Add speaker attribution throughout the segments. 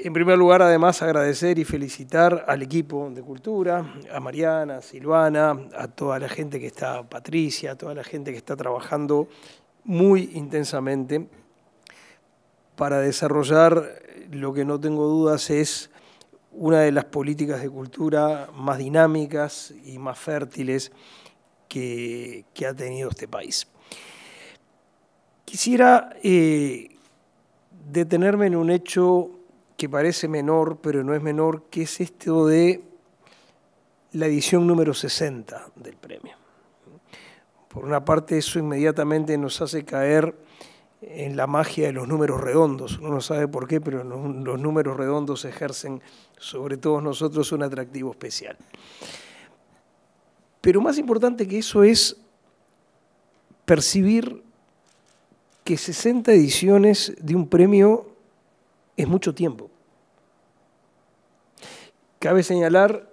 Speaker 1: En primer lugar, además, agradecer y felicitar al equipo de cultura, a Mariana, a Silvana, a toda la gente que está, Patricia, a toda la gente que está trabajando muy intensamente para desarrollar lo que no tengo dudas es una de las políticas de cultura más dinámicas y más fértiles que, ha tenido este país. Quisiera eh, detenerme en un hecho que parece menor, pero no es menor, que es esto de la edición número 60 del premio. Por una parte, eso inmediatamente nos hace caer en la magia de los números redondos. Uno no sabe por qué, pero los números redondos ejercen sobre todos nosotros un atractivo especial. Pero más importante que eso es percibir que 60 ediciones de un premio es mucho tiempo. Cabe señalar,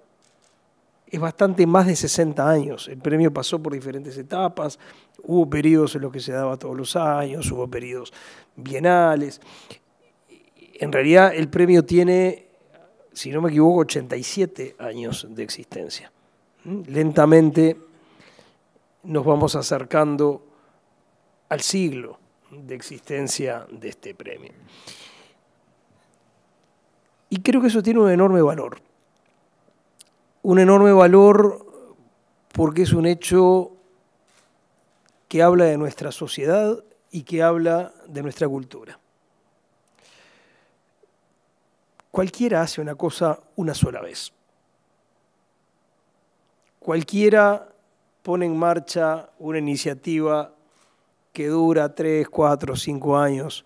Speaker 1: es bastante más de 60 años. El premio pasó por diferentes etapas, hubo periodos en los que se daba todos los años, hubo periodos bienales. En realidad el premio tiene, si no me equivoco, 87 años de existencia. ¿Mm? Lentamente nos vamos acercando al siglo de existencia de este premio. Y creo que eso tiene un enorme valor. Un enorme valor porque es un hecho que habla de nuestra sociedad y que habla de nuestra cultura. Cualquiera hace una cosa una sola vez. Cualquiera pone en marcha una iniciativa que dura tres, cuatro, cinco años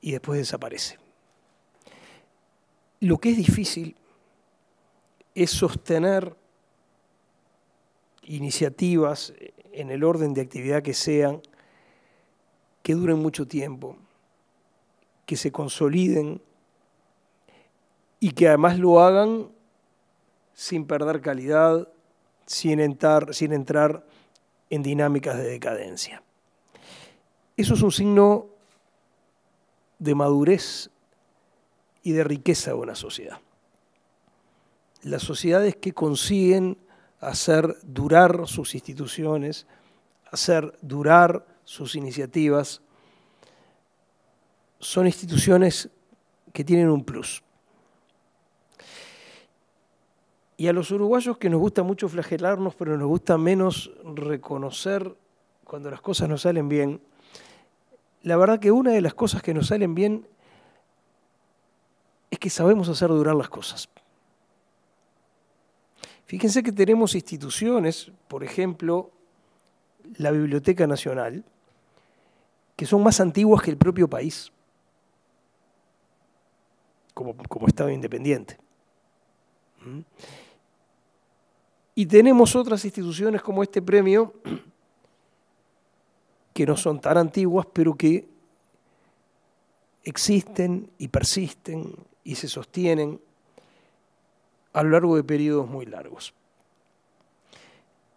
Speaker 1: y después desaparece. Lo que es difícil es sostener iniciativas en el orden de actividad que sean, que duren mucho tiempo, que se consoliden y que además lo hagan sin perder calidad, sin entrar, sin entrar en dinámicas de decadencia. Eso es un signo de madurez y de riqueza a una sociedad. Las sociedades que consiguen hacer durar sus instituciones, hacer durar sus iniciativas, son instituciones que tienen un plus. Y a los uruguayos que nos gusta mucho flagelarnos, pero nos gusta menos reconocer cuando las cosas no salen bien, la verdad que una de las cosas que nos salen bien que sabemos hacer durar las cosas. Fíjense que tenemos instituciones, por ejemplo, la Biblioteca Nacional, que son más antiguas que el propio país, como, Estado independiente. ¿Mm? Y tenemos otras instituciones como este premio, que no son tan antiguas, pero que existen y persisten y se sostienen a lo largo de periodos muy largos.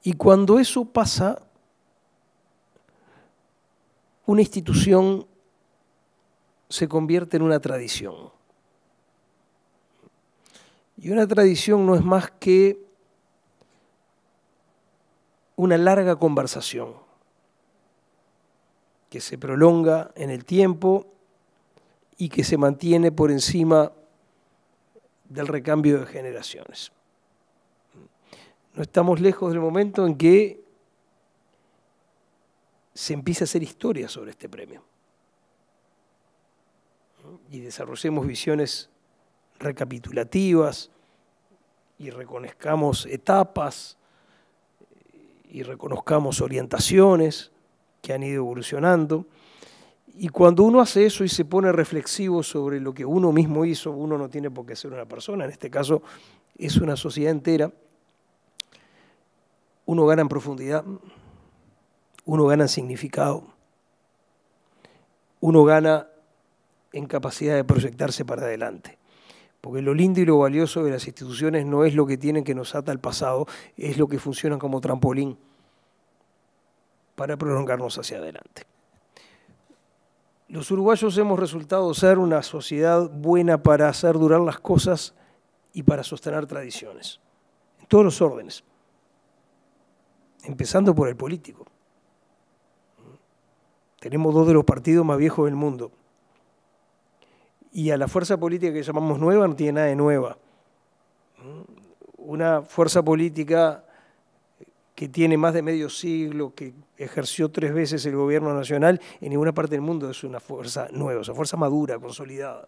Speaker 1: Y cuando eso pasa, una institución se convierte en una tradición. Y una tradición no es más que una larga conversación que se prolonga en el tiempo y que se mantiene por encima del recambio de generaciones. No estamos lejos del momento en que se empieza a hacer historia sobre este premio y desarrollemos visiones recapitulativas y reconozcamos etapas y reconozcamos orientaciones que han ido evolucionando y cuando uno hace eso y se pone reflexivo sobre lo que uno mismo hizo, uno no tiene por qué ser una persona, en este caso es una sociedad entera, uno gana en profundidad, uno gana en significado, uno gana en capacidad de proyectarse para adelante. Porque lo lindo y lo valioso de las instituciones no es lo que tienen que nos ata al pasado, es lo que funciona como trampolín para prolongarnos hacia adelante los uruguayos hemos resultado ser una sociedad buena para hacer durar las cosas y para sostener tradiciones, en todos los órdenes, empezando por el político. Tenemos dos de los partidos más viejos del mundo. Y a la fuerza política que llamamos nueva no tiene nada de nueva. Una fuerza política que tiene más de medio siglo, que ejerció tres veces el gobierno nacional, en ninguna parte del mundo es una fuerza nueva, es una fuerza madura, consolidada.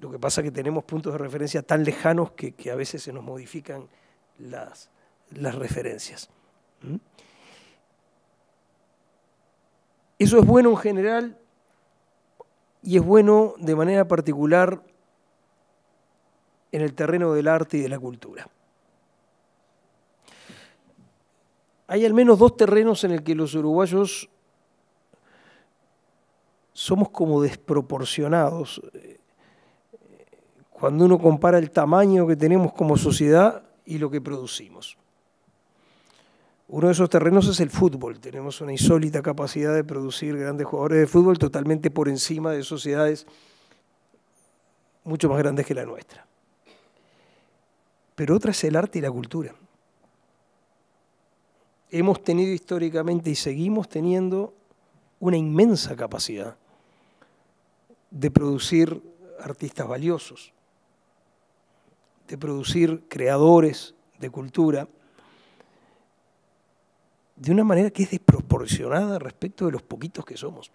Speaker 1: Lo que pasa es que tenemos puntos de referencia tan lejanos que, a veces se nos modifican las, las referencias. Eso es bueno en general y es bueno de manera particular en el terreno del arte y de la cultura. hay al menos dos terrenos en el que los uruguayos somos como desproporcionados. Cuando uno compara el tamaño que tenemos como sociedad y lo que producimos. Uno de esos terrenos es el fútbol. Tenemos una insólita capacidad de producir grandes jugadores de fútbol totalmente por encima de sociedades mucho más grandes que la nuestra. Pero otra es el arte y la cultura hemos tenido históricamente y seguimos teniendo una inmensa capacidad de producir artistas valiosos, de producir creadores de cultura, de una manera que es desproporcionada respecto de los poquitos que somos.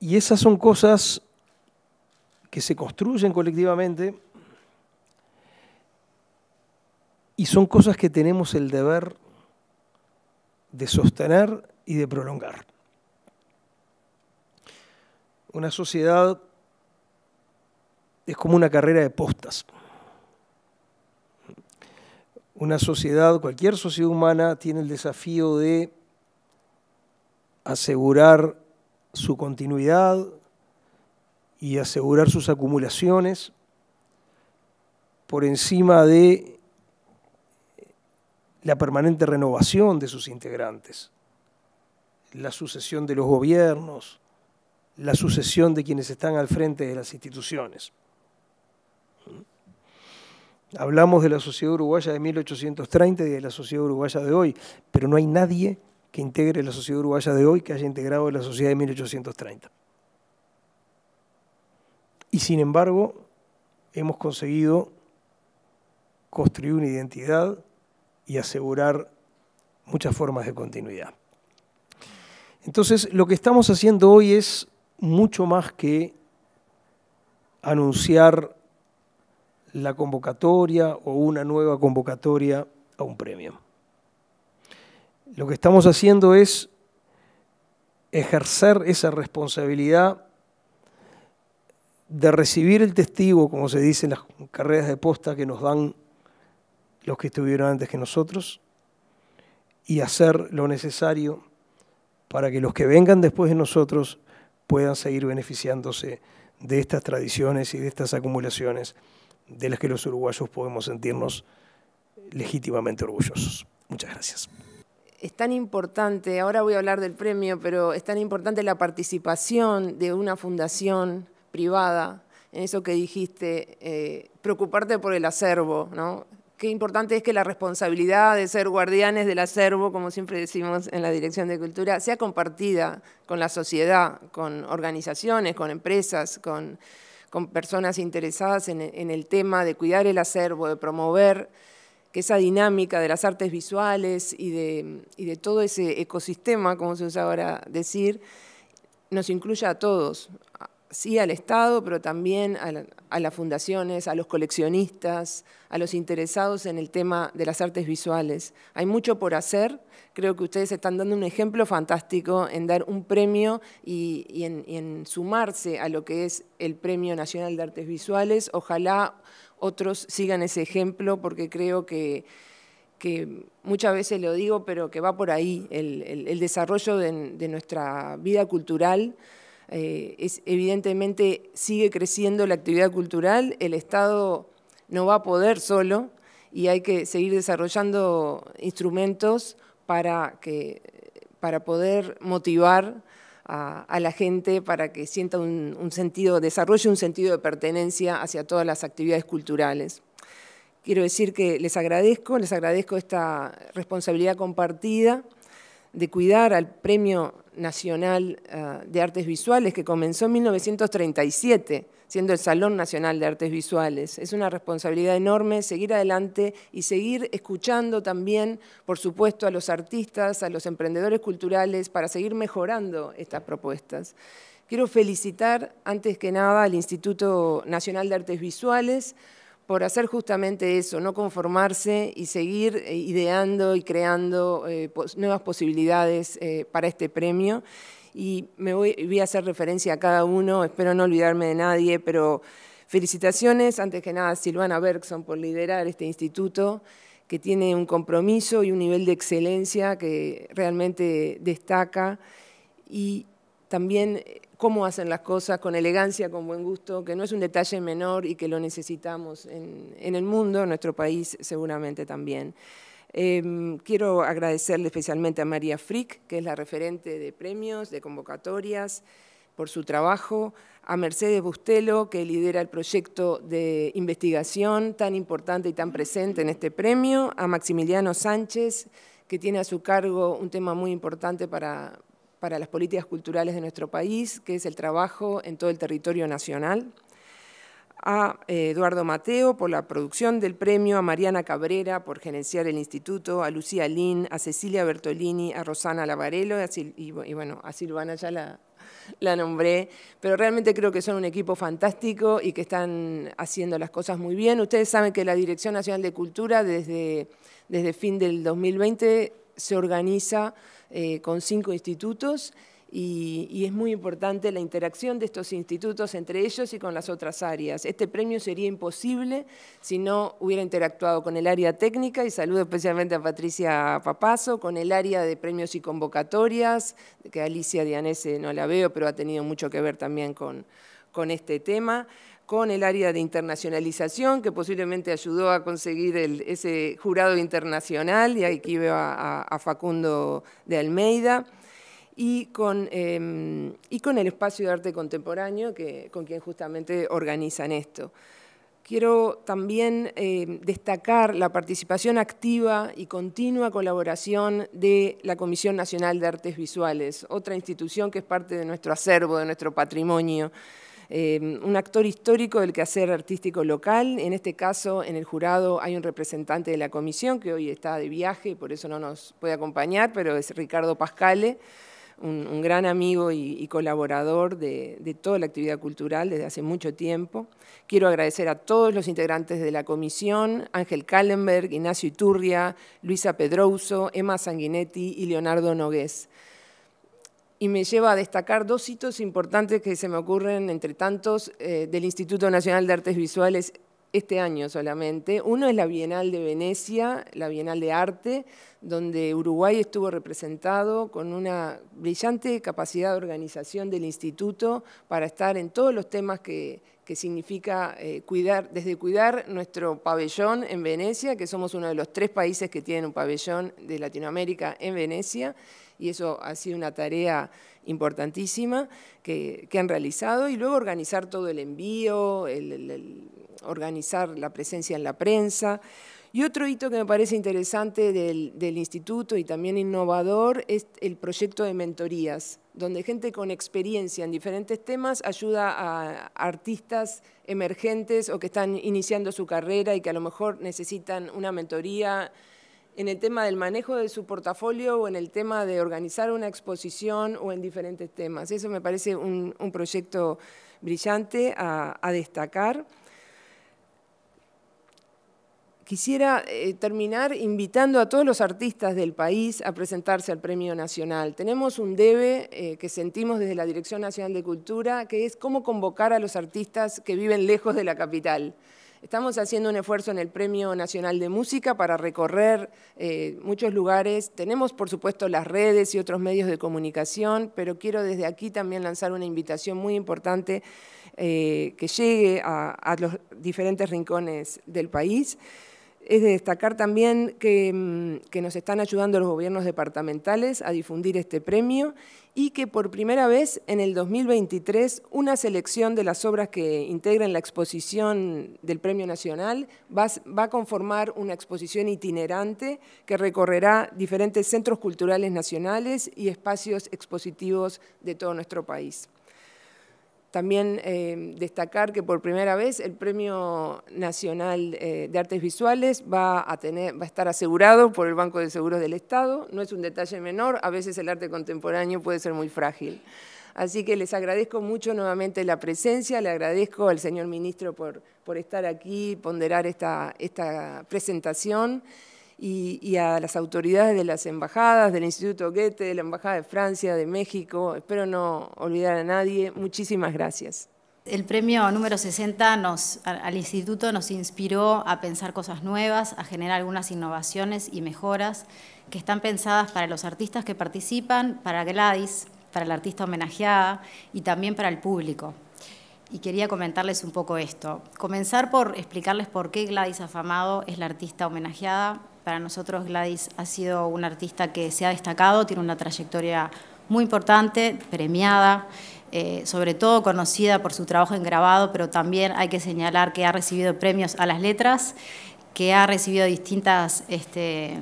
Speaker 1: Y esas son cosas que se construyen colectivamente Y son cosas que tenemos el deber de sostener y de prolongar. Una sociedad es como una carrera de postas. Una sociedad, cualquier sociedad humana, tiene el desafío de asegurar su continuidad y asegurar sus acumulaciones por encima de la permanente renovación de sus integrantes, la sucesión de los gobiernos, la sucesión de quienes están al frente de las instituciones. Hablamos de la sociedad uruguaya de 1830 y de la sociedad uruguaya de hoy, pero no hay nadie que integre la sociedad uruguaya de hoy que haya integrado la sociedad de 1830. Y sin embargo, hemos conseguido construir una identidad y asegurar muchas formas de continuidad. Entonces, lo que estamos haciendo hoy es mucho más que anunciar la convocatoria o una nueva convocatoria a un premio. Lo que estamos haciendo es ejercer esa responsabilidad de recibir el testigo, como se dice en las carreras de posta que nos dan los que estuvieron antes que nosotros y hacer lo necesario para que los que vengan después de nosotros puedan seguir beneficiándose de estas tradiciones y de estas acumulaciones de las que los uruguayos podemos sentirnos legítimamente orgullosos.
Speaker 2: Muchas gracias. Es tan importante, ahora voy a hablar del premio, pero es tan importante la participación de una fundación privada en eso que dijiste, eh, preocuparte por el acervo, ¿no? qué importante es que la responsabilidad de ser guardianes del acervo, como siempre decimos en la Dirección de Cultura, sea compartida con la sociedad, con organizaciones, con empresas, con, personas interesadas en, el tema de cuidar el acervo, de promover que esa dinámica de las artes visuales y de, todo ese ecosistema, como se usa ahora decir, nos incluya a todos, sí al Estado, pero también a, las fundaciones, a los coleccionistas, a los interesados en el tema de las artes visuales. Hay mucho por hacer, creo que ustedes están dando un ejemplo fantástico en dar un premio y, en, sumarse a lo que es el Premio Nacional de Artes Visuales. Ojalá otros sigan ese ejemplo porque creo que muchas veces lo digo, pero que va por ahí el, desarrollo de nuestra vida cultural. Eh, evidentemente sigue creciendo la actividad cultural, el Estado no va a poder solo y hay que seguir desarrollando instrumentos para, que, para poder motivar a, la gente para que sienta un, un, sentido, desarrolle un sentido de pertenencia hacia todas las actividades culturales. Quiero decir que les agradezco, les agradezco esta responsabilidad compartida de cuidar al premio Nacional eh, de Artes Visuales, que comenzó en 1937, siendo el Salón Nacional de Artes Visuales. Es una responsabilidad enorme seguir adelante y seguir escuchando también, por supuesto, a los artistas, a los emprendedores culturales, para seguir mejorando estas propuestas. Quiero felicitar, antes que nada, al Instituto Nacional de Artes Visuales, por hacer justamente eso, no conformarse y seguir eh, ideando y creando eh, nuevas posibilidades eh, para este premio. Y me voy, a hacer referencia a cada uno, espero no olvidarme de nadie, pero felicitaciones, antes que nada, Silvana Bergson por liderar este instituto, que tiene un compromiso y un nivel de excelencia que realmente destaca. Y también eh, cómo hacen las cosas con elegancia, con buen gusto, que no es un detalle menor y que lo necesitamos en, el mundo, en nuestro país seguramente también. Em, quiero agradecerle especialmente a María Frick, que es la referente de premios, de convocatorias, por su trabajo, a Mercedes Bustelo, que lidera el proyecto de investigación tan importante y tan presente en este premio, a Maximiliano Sánchez, que tiene a su cargo un tema muy importante para, para las políticas culturales de nuestro país, que es el trabajo en todo el territorio nacional, a eh, Eduardo Mateo por la producción del premio, a Mariana Cabrera por gerenciar el instituto, a Lucía Lin, a Cecilia Bertolini, a Rosana Lavarello y, bueno, a Silvana ya la, nombré, pero realmente creo que son un equipo fantástico y que están haciendo las cosas muy bien. Ustedes saben que la Dirección Nacional de Cultura desde, desde fin del 2020 se organiza eh, con cinco institutos y, es muy importante la interacción de estos institutos entre ellos y con las otras áreas. Este premio sería imposible si no hubiera interactuado con el área técnica, y saludo especialmente a Patricia Papazo, con el área de premios y convocatorias, que Alicia Dianese no la veo, pero ha tenido mucho que ver también con este tema con el área de internacionalización, que posiblemente ayudó a conseguir ese jurado internacional, y aquí veo a, Facundo de Almeida, em, y con, el Espacio de Arte Contemporáneo, que, con quien justamente organizan esto. Quiero también em, destacar la participación activa y continua colaboración de la Comisión Nacional de Artes Visuales, otra institución que es parte de nuestro acervo, de nuestro patrimonio, Em, un actor histórico del quehacer artístico local. En este caso, en el jurado hay un representante de la comisión que hoy está de viaje, y por eso no nos puede acompañar, pero es Ricardo Pascale, un, gran amigo y, colaborador de, toda la actividad cultural desde hace mucho tiempo. Quiero agradecer a todos los integrantes de la comisión, Ángel Kallenberg, Ignacio Iturria, Luisa Pedroso Emma Sanguinetti y Leonardo Nogués y me lleva a destacar dos hitos importantes que se me ocurren, entre tantos, eh, del Instituto Nacional de Artes Visuales este año solamente. Uno es la Bienal de Venecia, la Bienal de Arte, donde Uruguay estuvo representado con una brillante capacidad de organización del instituto para estar en todos los temas que, significa eh, cuidar, desde cuidar nuestro pabellón en Venecia, que somos uno de los tres países que tienen un pabellón de Latinoamérica en Venecia, y eso ha sido una tarea importantísima que, han realizado, y luego organizar todo el envío, organizar la presencia en la prensa. Y otro hito que me parece interesante del, del instituto y también innovador es el proyecto de mentorías, donde gente con experiencia en diferentes temas ayuda a artistas emergentes o que están iniciando su carrera y que a lo mejor necesitan una mentoría en el tema del manejo de su portafolio o en el tema de organizar una exposición o en diferentes temas. Eso me parece un, proyecto brillante a, destacar. Quisiera eh, terminar invitando a todos los artistas del país a presentarse al Premio Nacional. Tenemos un debe eh, que sentimos desde la Dirección Nacional de Cultura, que es cómo convocar a los artistas que viven lejos de la capital. Estamos haciendo un esfuerzo en el Premio Nacional de Música para recorrer eh, muchos lugares. Tenemos, por supuesto, las redes y otros medios de comunicación, pero quiero desde aquí también lanzar una invitación muy importante eh, que llegue a los diferentes rincones del país. Es de destacar también mm, que, nos están ayudando los gobiernos departamentales a difundir este premio y que por primera vez en el 2023 una selección de las obras que integran la exposición del Premio Nacional va, va a conformar una exposición itinerante que recorrerá diferentes centros culturales nacionales y espacios expositivos de todo nuestro país. También em, destacar que por primera vez el Premio Nacional eh, de Artes Visuales va a, estar asegurado por el Banco de Seguros del Estado. No es un detalle menor, a veces el arte contemporáneo puede ser muy frágil. Así que les agradezco mucho nuevamente la presencia, le agradezco al señor ministro por, estar aquí, ponderar esta presentación y, a las autoridades de las embajadas, del Instituto Goethe, de la Embajada de Francia, de México. Espero no olvidar a
Speaker 3: nadie. Muchísimas gracias. El premio número 60 al instituto nos inspiró a pensar cosas nuevas, a generar algunas innovaciones y mejoras que están pensadas para los artistas que participan, para Gladys, para la artista homenajeada y también para el público. Y quería comentarles un poco esto. Comenzar por explicarles por qué Gladys Afamado es la artista homenajeada para nosotros Gladys ha sido una artista que se ha destacado, tiene una trayectoria muy importante, premiada, eh, sobre todo conocida por su trabajo en grabado, pero también hay que señalar que ha recibido premios a las letras, que ha recibido distintas este,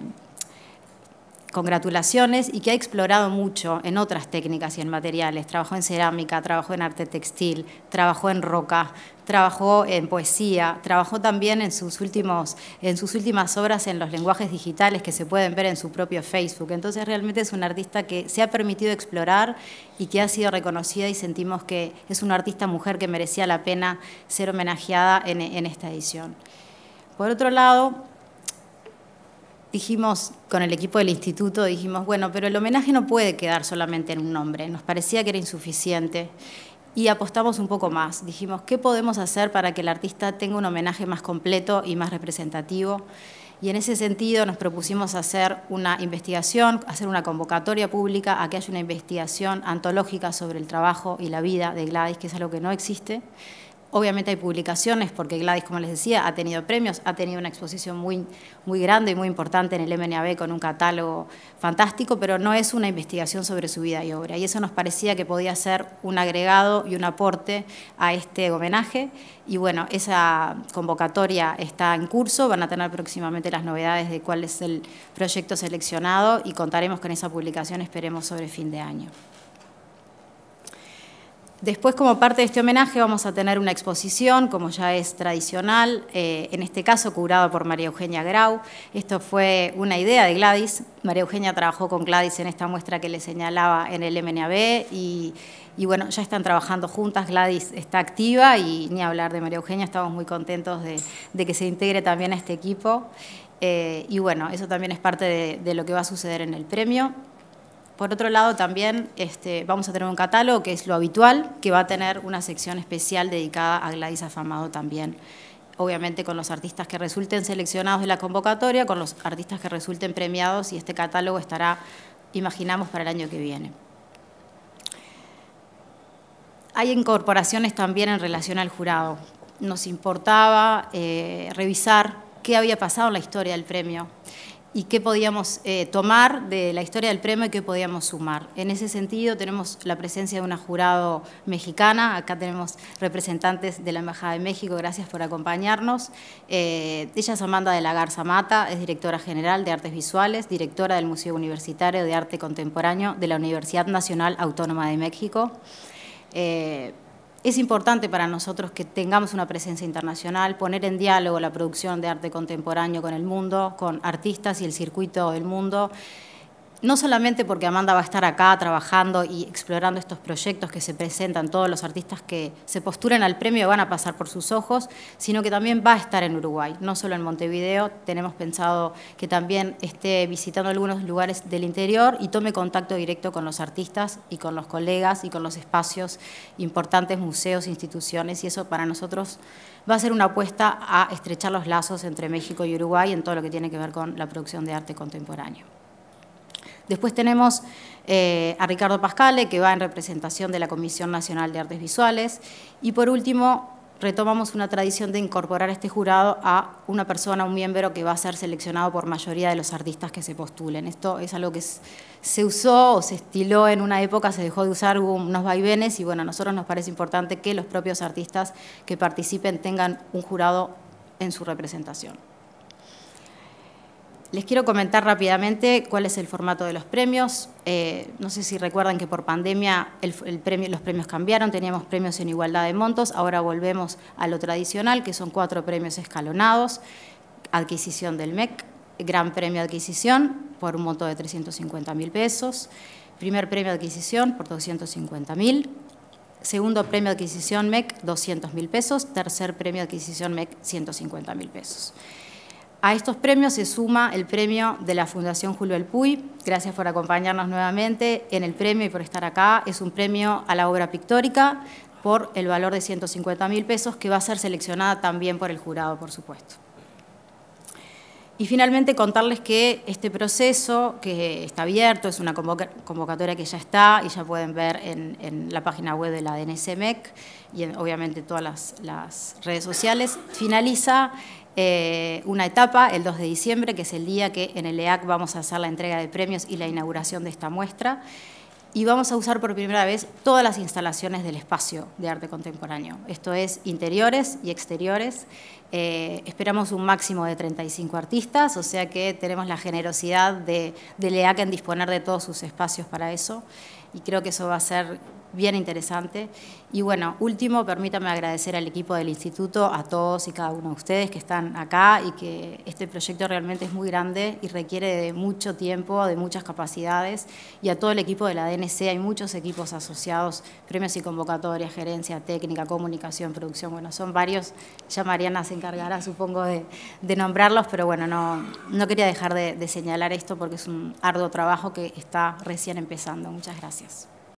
Speaker 3: congratulaciones y que ha explorado mucho en otras técnicas y en materiales. Trabajó en cerámica, trabajó en arte textil, trabajó en roca, trabajó en poesía, trabajó también en sus, últimos, en sus últimas obras en los lenguajes digitales que se pueden ver en su propio Facebook. Entonces realmente es un artista que se ha permitido explorar y que ha sido reconocida y sentimos que es una artista mujer que merecía la pena ser homenajeada en esta edición. Por otro lado, dijimos con el equipo del instituto, dijimos, bueno, pero el homenaje no puede quedar solamente en un nombre, nos parecía que era insuficiente y apostamos un poco más, dijimos, ¿qué podemos hacer para que el artista tenga un homenaje más completo y más representativo? Y en ese sentido nos propusimos hacer una investigación, hacer una convocatoria pública a que haya una investigación antológica sobre el trabajo y la vida de Gladys, que es algo que no existe, Obviamente hay publicaciones porque Gladys, como les decía, ha tenido premios, ha tenido una exposición muy, muy grande y muy importante en el MNAB con un catálogo fantástico, pero no es una investigación sobre su vida y obra. Y eso nos parecía que podía ser un agregado y un aporte a este homenaje. Y bueno, esa convocatoria está en curso, van a tener próximamente las novedades de cuál es el proyecto seleccionado y contaremos con esa publicación, esperemos, sobre fin de año. Después, como parte de este homenaje, vamos a tener una exposición, como ya es tradicional, eh, en este caso curada por María Eugenia Grau. Esto fue una idea de Gladys. María Eugenia trabajó con Gladys en esta muestra que le señalaba en el MNAB y, bueno, ya están trabajando juntas. Gladys está activa y ni hablar de María Eugenia, estamos muy contentos de, que se integre también a este equipo. Eh, y bueno, eso también es parte de lo que va a suceder en el premio. Por otro lado, también este, vamos a tener un catálogo, que es lo habitual, que va a tener una sección especial dedicada a Gladys Afamado también. Obviamente con los artistas que resulten seleccionados de la convocatoria, con los artistas que resulten premiados y este catálogo estará, imaginamos, para el año que viene. Hay incorporaciones también en relación al jurado. Nos importaba eh, revisar qué había pasado en la historia del premio y qué podíamos eh, tomar de la historia del premio y qué podíamos sumar. En ese sentido tenemos la presencia de una jurado mexicana, acá tenemos representantes de la Embajada de México, gracias por acompañarnos. Eh, ella es Amanda de la Garza Mata, es directora general de Artes Visuales, directora del Museo Universitario de Arte Contemporáneo de la Universidad Nacional Autónoma de México. Eh, es importante para nosotros que tengamos una presencia internacional, poner en diálogo la producción de arte contemporáneo con el mundo, con artistas y el circuito del mundo no solamente porque Amanda va a estar acá trabajando y explorando estos proyectos que se presentan, todos los artistas que se postulan al premio van a pasar por sus ojos, sino que también va a estar en Uruguay, no solo en Montevideo, tenemos pensado que también esté visitando algunos lugares del interior y tome contacto directo con los artistas y con los colegas y con los espacios importantes, museos, instituciones, y eso para nosotros va a ser una apuesta a estrechar los lazos entre México y Uruguay en todo lo que tiene que ver con la producción de arte contemporáneo. Después tenemos eh, a Ricardo Pascale, que va en representación de la Comisión Nacional de Artes Visuales. Y por último, retomamos una tradición de incorporar a este jurado a una persona, un miembro que va a ser seleccionado por mayoría de los artistas que se postulen. Esto es algo que se usó o se estiló en una época, se dejó de usar, unos vaivenes y bueno, a nosotros nos parece importante que los propios artistas que participen tengan un jurado en su representación. Les quiero comentar rápidamente cuál es el formato de los premios. Eh, no sé si recuerdan que por pandemia los premios cambiaron, teníamos premios en igualdad de montos, ahora volvemos a lo tradicional, que son cuatro premios escalonados, adquisición del MEC, gran premio adquisición por un monto de 350 mil pesos, primer premio adquisición por 250 mil, segundo premio adquisición MEC 200 mil pesos, tercer premio adquisición MEC 150 mil pesos. A estos premios se suma el premio de la Fundación Julio El Puy. Gracias por acompañarnos nuevamente en el premio y por estar acá. Es un premio a la obra pictórica por el valor de 150 mil pesos que va a ser seleccionada también por el jurado, por supuesto. Y finalmente contarles que este proceso que está abierto, es una convocatoria que ya está y ya pueden ver en, la página web de la Dnsmec e y en, obviamente todas las redes sociales, finaliza eh, una etapa el 2 de diciembre, que es el día que en el EAC vamos a hacer la entrega de premios y la inauguración de esta muestra. Y vamos a usar por primera vez todas las instalaciones del espacio de arte contemporáneo, esto es interiores y exteriores. Eh, esperamos un máximo de 35 artistas, o sea que tenemos la generosidad de, del EAC en disponer de todos sus espacios para eso y creo que eso va a ser bien interesante. Y bueno, último, permítame agradecer al equipo del instituto, a todos y cada uno de ustedes que están acá y que este proyecto realmente es muy grande y requiere de mucho tiempo, de muchas capacidades, y a todo el equipo de la DNC, hay muchos equipos asociados, premios y convocatorias, gerencia, técnica, comunicación, producción, bueno, son varios, ya Mariana se encargará, supongo, de, nombrarlos, pero bueno, no, no quería dejar de señalar esto porque es un arduo trabajo que está recién empezando. Muchas gracias. Gracias.